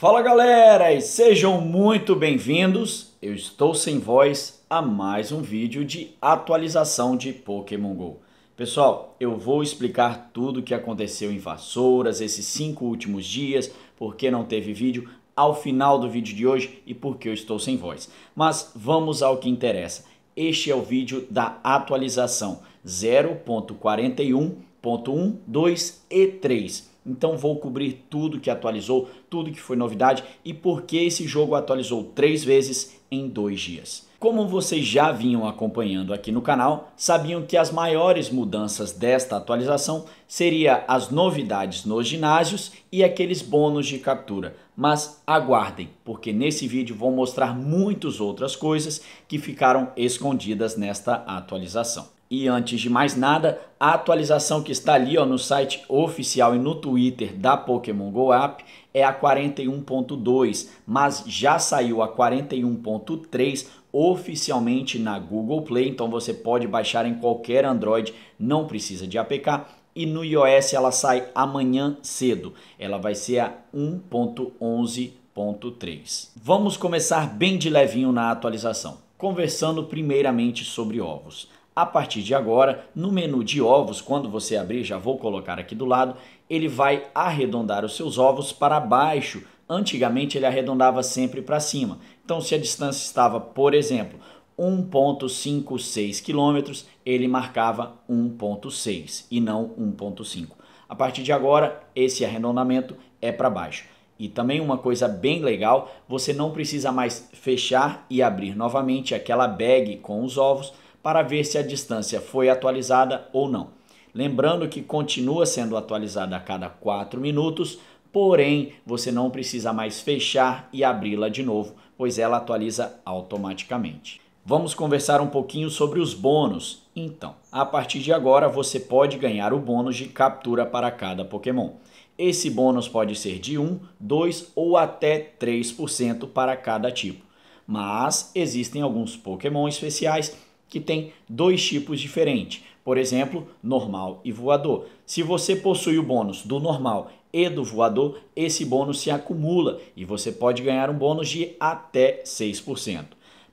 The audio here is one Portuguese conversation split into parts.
Fala galera e sejam muito bem-vindos. Eu estou sem voz a mais um vídeo de atualização de Pokémon GO. Pessoal, eu vou explicar tudo o que aconteceu em Vassouras esses cinco últimos dias, por que não teve vídeo, ao final do vídeo de hoje e por que eu estou sem voz. Mas vamos ao que interessa. Este é o vídeo da atualização 0.41.12 e 3 então vou cobrir tudo que atualizou, tudo que foi novidade e por que esse jogo atualizou três vezes em dois dias. Como vocês já vinham acompanhando aqui no canal, sabiam que as maiores mudanças desta atualização seria as novidades nos ginásios e aqueles bônus de captura. Mas aguardem, porque nesse vídeo vou mostrar muitas outras coisas que ficaram escondidas nesta atualização. E antes de mais nada, a atualização que está ali ó, no site oficial e no Twitter da Pokémon Go App é a 41.2, mas já saiu a 41.3 oficialmente na Google Play, então você pode baixar em qualquer Android, não precisa de APK. E no iOS ela sai amanhã cedo, ela vai ser a 1.11.3. Vamos começar bem de levinho na atualização, conversando primeiramente sobre ovos. A partir de agora, no menu de ovos, quando você abrir, já vou colocar aqui do lado, ele vai arredondar os seus ovos para baixo. Antigamente ele arredondava sempre para cima. Então, se a distância estava, por exemplo, 1,56 km, ele marcava 1,6 e não 1,5. A partir de agora, esse arredondamento é para baixo. E também uma coisa bem legal, você não precisa mais fechar e abrir novamente aquela bag com os ovos para ver se a distância foi atualizada ou não. Lembrando que continua sendo atualizada a cada 4 minutos, porém você não precisa mais fechar e abri-la de novo, pois ela atualiza automaticamente. Vamos conversar um pouquinho sobre os bônus. Então, a partir de agora você pode ganhar o bônus de captura para cada Pokémon. Esse bônus pode ser de 1, 2 ou até 3% para cada tipo. Mas existem alguns Pokémon especiais que tem dois tipos diferentes. Por exemplo, normal e voador. Se você possui o bônus do normal e do voador, esse bônus se acumula e você pode ganhar um bônus de até 6%.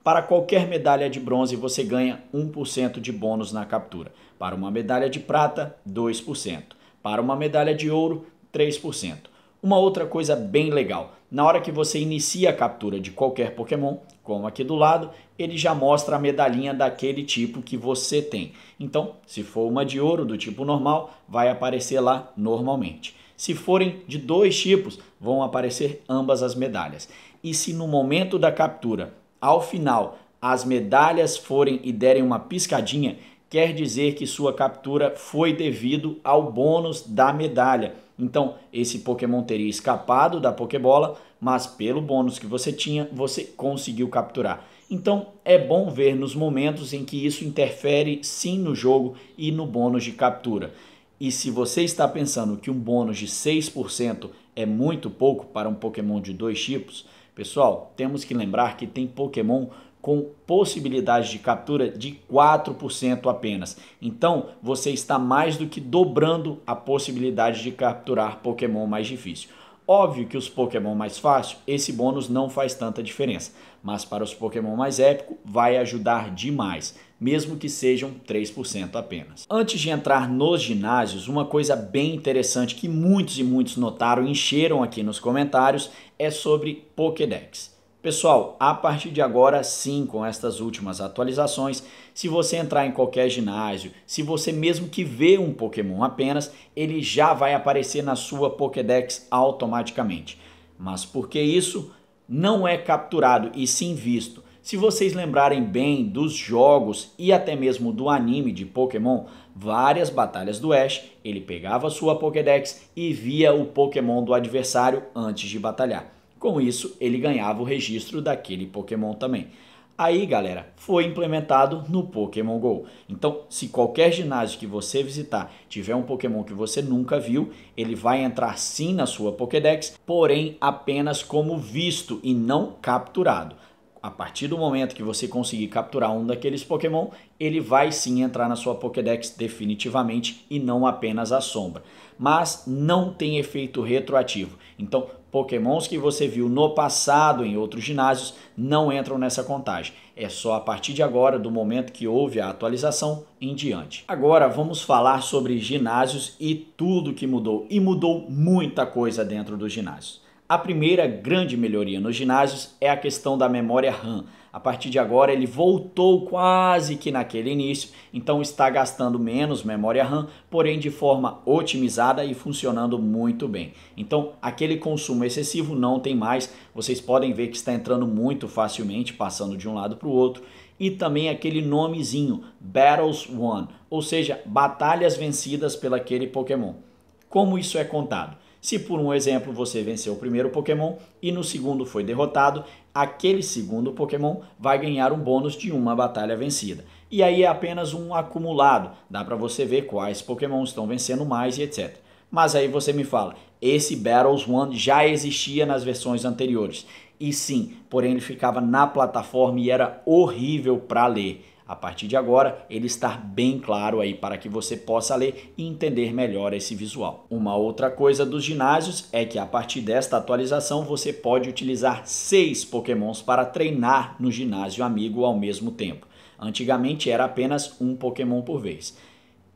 Para qualquer medalha de bronze, você ganha 1% de bônus na captura. Para uma medalha de prata, 2%. Para uma medalha de ouro, 3%. Uma outra coisa bem legal, na hora que você inicia a captura de qualquer Pokémon, como aqui do lado, ele já mostra a medalhinha daquele tipo que você tem. Então, se for uma de ouro do tipo normal, vai aparecer lá normalmente. Se forem de dois tipos, vão aparecer ambas as medalhas. E se no momento da captura, ao final, as medalhas forem e derem uma piscadinha, quer dizer que sua captura foi devido ao bônus da medalha. Então, esse Pokémon teria escapado da Pokébola, mas pelo bônus que você tinha, você conseguiu capturar. Então, é bom ver nos momentos em que isso interfere sim no jogo e no bônus de captura. E se você está pensando que um bônus de 6% é muito pouco para um Pokémon de dois tipos, pessoal, temos que lembrar que tem Pokémon com possibilidade de captura de 4% apenas. Então, você está mais do que dobrando a possibilidade de capturar Pokémon mais difícil. Óbvio que os Pokémon mais fácil, esse bônus não faz tanta diferença, mas para os Pokémon mais épico vai ajudar demais, mesmo que sejam 3% apenas. Antes de entrar nos ginásios, uma coisa bem interessante que muitos e muitos notaram, encheram aqui nos comentários, é sobre Pokédex. Pessoal, a partir de agora, sim, com estas últimas atualizações, se você entrar em qualquer ginásio, se você mesmo que vê um Pokémon apenas, ele já vai aparecer na sua Pokédex automaticamente. Mas por que isso? Não é capturado e sim visto. Se vocês lembrarem bem dos jogos e até mesmo do anime de Pokémon, várias batalhas do Ash, ele pegava sua Pokédex e via o Pokémon do adversário antes de batalhar. Com isso, ele ganhava o registro daquele Pokémon também. Aí, galera, foi implementado no Pokémon Go. Então, se qualquer ginásio que você visitar tiver um Pokémon que você nunca viu, ele vai entrar sim na sua Pokédex, porém apenas como visto e não capturado. A partir do momento que você conseguir capturar um daqueles Pokémon, ele vai sim entrar na sua Pokédex definitivamente e não apenas a sombra. Mas não tem efeito retroativo. Então, Pokémons que você viu no passado em outros ginásios não entram nessa contagem. É só a partir de agora, do momento que houve a atualização em diante. Agora vamos falar sobre ginásios e tudo que mudou. E mudou muita coisa dentro dos ginásios. A primeira grande melhoria nos ginásios é a questão da memória RAM. A partir de agora ele voltou quase que naquele início, então está gastando menos memória RAM, porém de forma otimizada e funcionando muito bem. Então aquele consumo excessivo não tem mais, vocês podem ver que está entrando muito facilmente, passando de um lado para o outro. E também aquele nomezinho, Battles Won, ou seja, batalhas vencidas pelaquele Pokémon. Como isso é contado? Se por um exemplo você venceu o primeiro Pokémon e no segundo foi derrotado, aquele segundo Pokémon vai ganhar um bônus de uma batalha vencida. E aí é apenas um acumulado, dá para você ver quais Pokémon estão vencendo mais e etc. Mas aí você me fala, esse Battles One já existia nas versões anteriores. E sim, porém ele ficava na plataforma e era horrível para ler. A partir de agora, ele está bem claro aí para que você possa ler e entender melhor esse visual. Uma outra coisa dos ginásios é que a partir desta atualização você pode utilizar seis pokémons para treinar no ginásio amigo ao mesmo tempo. Antigamente era apenas um pokémon por vez.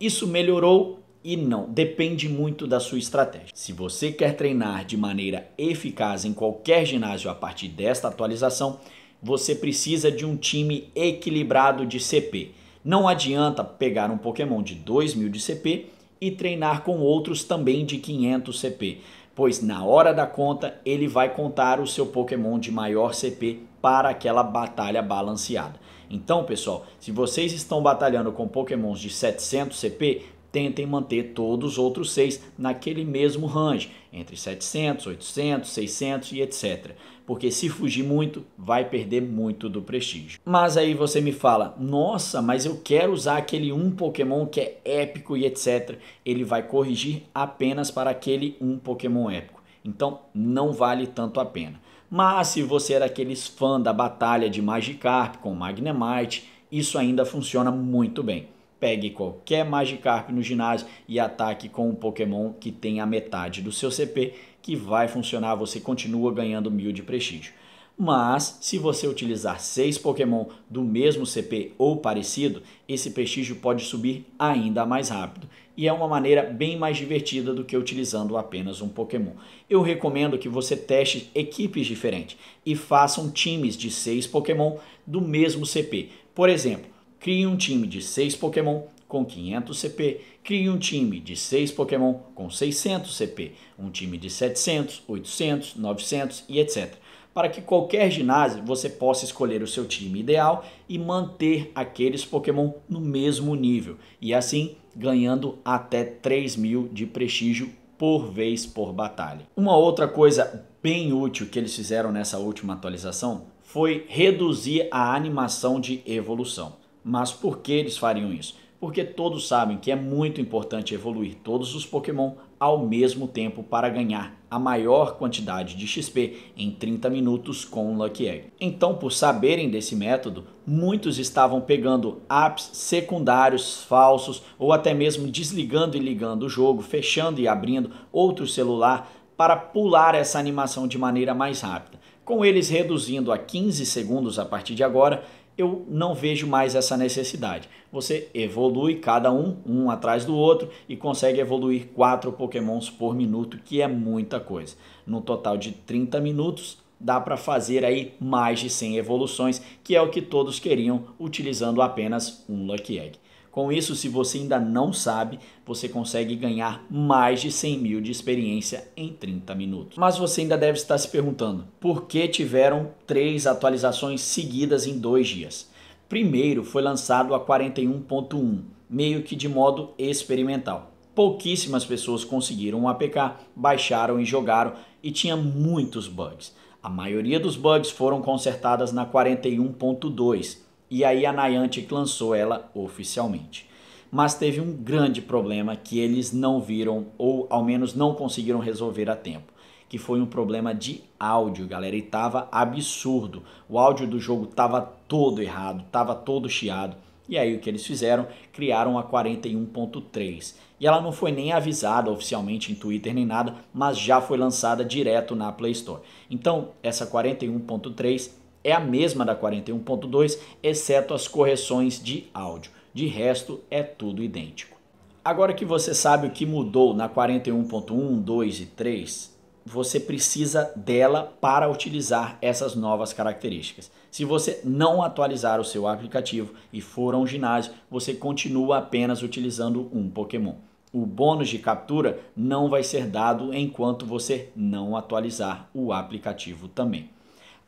Isso melhorou e não, depende muito da sua estratégia. Se você quer treinar de maneira eficaz em qualquer ginásio a partir desta atualização, você precisa de um time equilibrado de CP. Não adianta pegar um Pokémon de 2000 de CP e treinar com outros também de 500 CP, pois na hora da conta ele vai contar o seu Pokémon de maior CP para aquela batalha balanceada. Então, pessoal, se vocês estão batalhando com Pokémons de 700 CP, tentem manter todos os outros seis naquele mesmo range, entre 700, 800, 600 e etc. Porque se fugir muito, vai perder muito do prestígio. Mas aí você me fala, nossa, mas eu quero usar aquele um Pokémon que é épico e etc. Ele vai corrigir apenas para aquele um Pokémon épico. Então não vale tanto a pena. Mas se você era é aqueles fã da batalha de Magikarp com Magnemite, isso ainda funciona muito bem. Pegue qualquer Magikarp no ginásio e ataque com um Pokémon que tem a metade do seu CP, que vai funcionar, você continua ganhando mil de prestígio. Mas, se você utilizar seis Pokémon do mesmo CP ou parecido, esse prestígio pode subir ainda mais rápido. E é uma maneira bem mais divertida do que utilizando apenas um Pokémon. Eu recomendo que você teste equipes diferentes e façam times de seis Pokémon do mesmo CP. Por exemplo, Crie um time de 6 Pokémon com 500 CP, crie um time de 6 Pokémon com 600 CP, um time de 700, 800, 900 e etc. Para que qualquer ginásio você possa escolher o seu time ideal e manter aqueles Pokémon no mesmo nível, e assim ganhando até 3 mil de prestígio por vez por batalha. Uma outra coisa bem útil que eles fizeram nessa última atualização foi reduzir a animação de evolução. Mas por que eles fariam isso? Porque todos sabem que é muito importante evoluir todos os Pokémon ao mesmo tempo para ganhar a maior quantidade de XP em 30 minutos com o Lucky Egg. Então, por saberem desse método, muitos estavam pegando apps secundários falsos ou até mesmo desligando e ligando o jogo, fechando e abrindo outro celular para pular essa animação de maneira mais rápida. Com eles reduzindo a 15 segundos a partir de agora, eu não vejo mais essa necessidade. Você evolui cada um, um atrás do outro, e consegue evoluir quatro Pokémons por minuto, que é muita coisa. No total de 30 minutos, dá para fazer aí mais de 100 evoluções, que é o que todos queriam utilizando apenas um Lucky Egg. Com isso, se você ainda não sabe, você consegue ganhar mais de 100 mil de experiência em 30 minutos. Mas você ainda deve estar se perguntando por que tiveram três atualizações seguidas em dois dias. Primeiro foi lançado a 41.1, meio que de modo experimental. Pouquíssimas pessoas conseguiram o um APK, baixaram e jogaram e tinha muitos bugs. A maioria dos bugs foram consertadas na 41.2 e aí a Niantic lançou ela oficialmente. Mas teve um grande problema que eles não viram ou ao menos não conseguiram resolver a tempo, que foi um problema de áudio, galera, e tava absurdo. O áudio do jogo tava todo errado, tava todo chiado. E aí o que eles fizeram? Criaram a 41.3. E ela não foi nem avisada oficialmente em Twitter nem nada, mas já foi lançada direto na Play Store. Então, essa 41.3 é a mesma da 41.2, exceto as correções de áudio. De resto, é tudo idêntico. Agora que você sabe o que mudou na 41.1, 2 e 3, você precisa dela para utilizar essas novas características. Se você não atualizar o seu aplicativo e for a um ginásio, você continua apenas utilizando um Pokémon. O bônus de captura não vai ser dado enquanto você não atualizar o aplicativo também.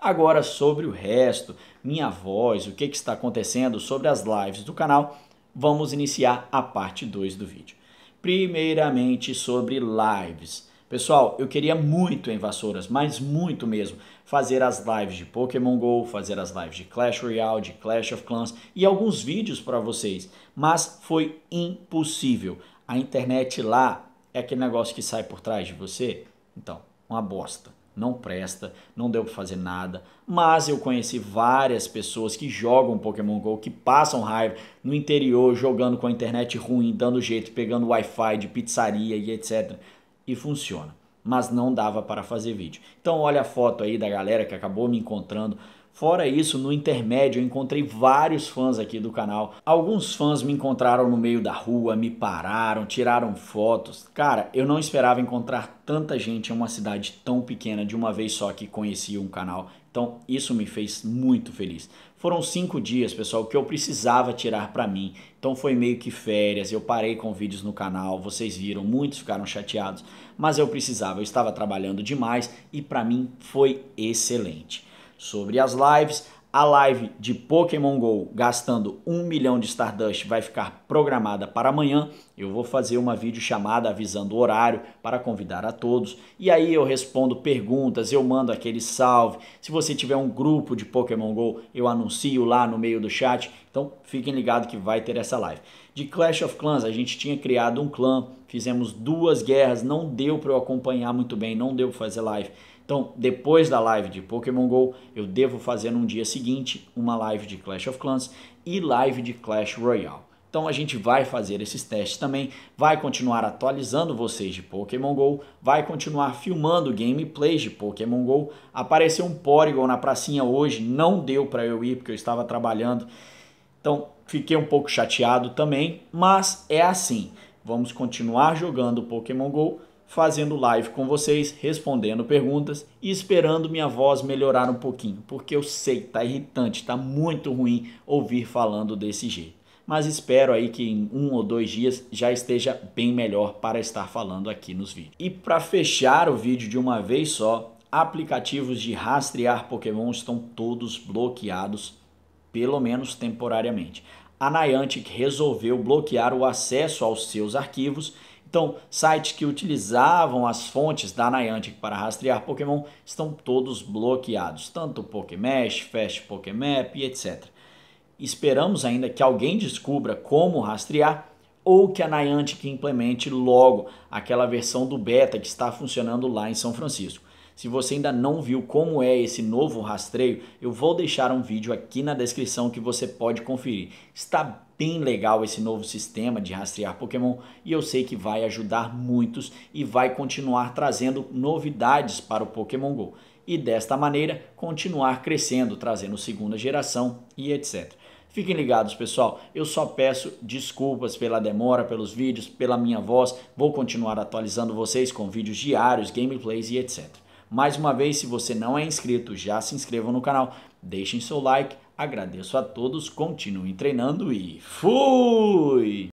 Agora sobre o resto, minha voz, o que, que está acontecendo sobre as lives do canal, vamos iniciar a parte 2 do vídeo. Primeiramente sobre lives. Pessoal, eu queria muito em Vassouras, mas muito mesmo, fazer as lives de Pokémon GO, fazer as lives de Clash Royale, de Clash of Clans e alguns vídeos para vocês, mas foi impossível. A internet lá é aquele negócio que sai por trás de você, então, uma bosta não presta, não deu para fazer nada. Mas eu conheci várias pessoas que jogam Pokémon Go, que passam raiva no interior, jogando com a internet ruim, dando jeito, pegando Wi-Fi de pizzaria e etc. E funciona. Mas não dava para fazer vídeo. Então olha a foto aí da galera que acabou me encontrando Fora isso, no intermédio eu encontrei vários fãs aqui do canal. Alguns fãs me encontraram no meio da rua, me pararam, tiraram fotos. Cara, eu não esperava encontrar tanta gente em uma cidade tão pequena de uma vez só que conhecia um canal. Então isso me fez muito feliz. Foram cinco dias, pessoal, que eu precisava tirar para mim. Então foi meio que férias, eu parei com vídeos no canal, vocês viram, muitos ficaram chateados, mas eu precisava, eu estava trabalhando demais e para mim foi excelente sobre as lives. A live de Pokémon GO gastando um milhão de Stardust vai ficar programada para amanhã. Eu vou fazer uma videochamada avisando o horário para convidar a todos. E aí eu respondo perguntas, eu mando aquele salve. Se você tiver um grupo de Pokémon GO, eu anuncio lá no meio do chat. Então fiquem ligados que vai ter essa live. De Clash of Clans, a gente tinha criado um clã, fizemos duas guerras, não deu para eu acompanhar muito bem, não deu para fazer live então, depois da live de Pokémon GO, eu devo fazer no dia seguinte uma live de Clash of Clans e live de Clash Royale. Então a gente vai fazer esses testes também, vai continuar atualizando vocês de Pokémon GO, vai continuar filmando gameplays de Pokémon GO. Apareceu um Porygon na pracinha hoje, não deu para eu ir porque eu estava trabalhando. Então fiquei um pouco chateado também, mas é assim. Vamos continuar jogando Pokémon GO fazendo live com vocês, respondendo perguntas e esperando minha voz melhorar um pouquinho, porque eu sei, tá irritante, tá muito ruim ouvir falando desse jeito. Mas espero aí que em um ou dois dias já esteja bem melhor para estar falando aqui nos vídeos. E para fechar o vídeo de uma vez só, aplicativos de rastrear Pokémon estão todos bloqueados, pelo menos temporariamente. A Niantic resolveu bloquear o acesso aos seus arquivos então, sites que utilizavam as fontes da Niantic para rastrear Pokémon estão todos bloqueados, tanto Pokémesh, Fast Pokémap e etc. Esperamos ainda que alguém descubra como rastrear ou que a Niantic implemente logo aquela versão do beta que está funcionando lá em São Francisco. Se você ainda não viu como é esse novo rastreio, eu vou deixar um vídeo aqui na descrição que você pode conferir. Está bem legal esse novo sistema de rastrear Pokémon e eu sei que vai ajudar muitos e vai continuar trazendo novidades para o Pokémon Go e desta maneira continuar crescendo, trazendo segunda geração e etc. Fiquem ligados, pessoal. Eu só peço desculpas pela demora, pelos vídeos, pela minha voz. Vou continuar atualizando vocês com vídeos diários, gameplays e etc. Mais uma vez, se você não é inscrito, já se inscreva no canal, deixem seu like Agradeço a todos, continuem treinando e fui!